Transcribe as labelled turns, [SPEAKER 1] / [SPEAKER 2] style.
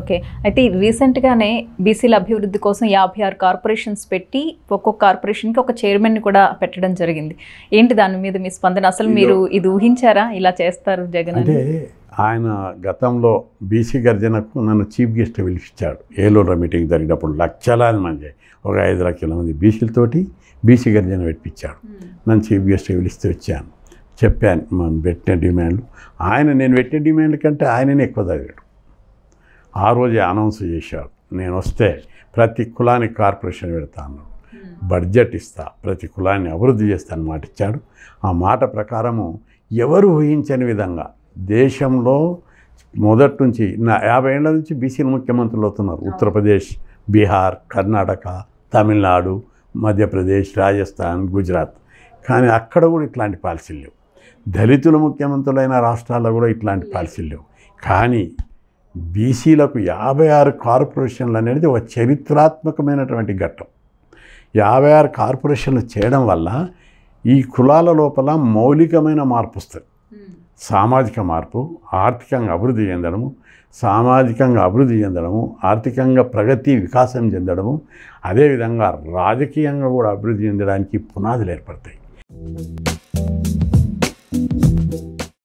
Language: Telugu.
[SPEAKER 1] ఓకే అయితే రీసెంట్గానే బీసీల అభివృద్ధి కోసం యాభై ఆరు కార్పొరేషన్స్ పెట్టి ఒక్కొక్క కార్పొరేషన్కి ఒక చైర్మన్ని కూడా పెట్టడం జరిగింది ఏంటి దాని మీద మీ స్పందన అసలు మీరు ఇది ఊహించారా ఇలా చేస్తారు జగన్ అంటే
[SPEAKER 2] ఆయన గతంలో బీసీ గర్జనకు నన్ను చీఫ్ గెస్ట్ పిలిపించాడు ఏలూరులో మీటింగ్ జరిగినప్పుడు లక్షలాది మంది ఒక ఐదు లక్షల మంది బీసీలతోటి బీసీ గర్జన పెట్టించాడు నన్ను చీఫ్ గెస్ట్ పిలిస్తే వచ్చాను చెప్పాను మనం పెట్టిన డిమాండ్లు ఆయన నేను పెట్టిన డిమాండ్ కంటే ఆయననే ఎక్కువ చదివాడు ఆ రోజే అనౌన్స్ చేశాడు నేను వస్తే ప్రతి కులానికి కార్పొరేషన్ పెడతాను బడ్జెట్ ఇస్తా ప్రతి కులాన్ని అభివృద్ధి చేస్తాను మాట ఇచ్చాడు ఆ మాట ప్రకారము ఎవరు ఊహించని విధంగా దేశంలో మొదటి నుంచి నా యాభై ఏళ్ళ నుంచి బీసీలు ముఖ్యమంత్రులు అవుతున్నారు ఉత్తరప్రదేశ్ బీహార్ కర్ణాటక తమిళనాడు మధ్యప్రదేశ్ రాజస్థాన్ గుజరాత్ కానీ అక్కడ కూడా ఇట్లాంటి పాలసీలు లేవు దళితుల ముఖ్యమంత్రులైన రాష్ట్రాల్లో కూడా ఇట్లాంటి పాలసీలు లేవు కానీ బీసీలకు యాభై ఆరు కార్పొరేషన్లు అనేది ఒక చరిత్రాత్మకమైనటువంటి ఘట్టం యాభై ఆరు కార్పొరేషన్లు చేయడం వల్ల ఈ కులాల లోపల మౌలికమైన మార్పు వస్తుంది సామాజిక మార్పు ఆర్థికంగా అభివృద్ధి చెందడము సామాజికంగా అభివృద్ధి చెందడము ఆర్థికంగా ప్రగతి వికాసం చెందడము అదేవిధంగా రాజకీయంగా కూడా అభివృద్ధి చెందడానికి పునాదులు ఏర్పడతాయి